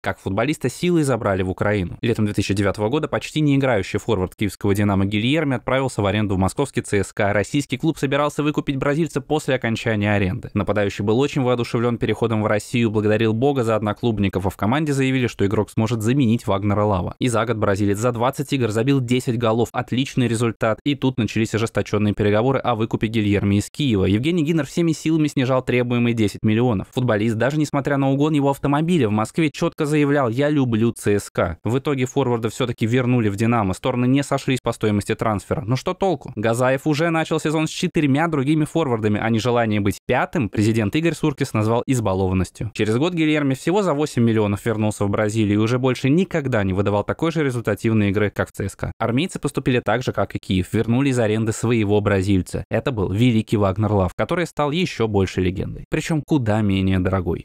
как футболиста силой забрали в Украину. Летом 2009 года почти не играющий форвард киевского «Динамо» Гильерми отправился в аренду в московский ЦСКА. Российский клуб собирался выкупить бразильца после окончания аренды. Нападающий был очень воодушевлен переходом в Россию, благодарил бога за одноклубников, а в команде заявили, что игрок сможет заменить Вагнера Лава. И за год бразилец за 20 игр забил 10 голов. Отличный результат. И тут начались ожесточенные переговоры о выкупе Гильерми из Киева. Евгений Гиннер всеми силами снижал требуемые 10 миллионов. Футболист, даже несмотря на угон его автомобиля, в Москве четко заявлял, я люблю ЦСКА. В итоге форварда все-таки вернули в «Динамо». Стороны не сошлись по стоимости трансфера. Но ну что толку? Газаев уже начал сезон с четырьмя другими форвардами, а нежелание быть пятым президент Игорь Суркис назвал избалованностью. Через год Гильерми всего за 8 миллионов вернулся в Бразилию и уже больше никогда не выдавал такой же результативной игры, как в ЦСКА. Армейцы поступили так же, как и Киев, вернули из аренды своего бразильца. Это был великий Вагнер Лав, который стал еще больше легендой. Причем куда менее дорогой.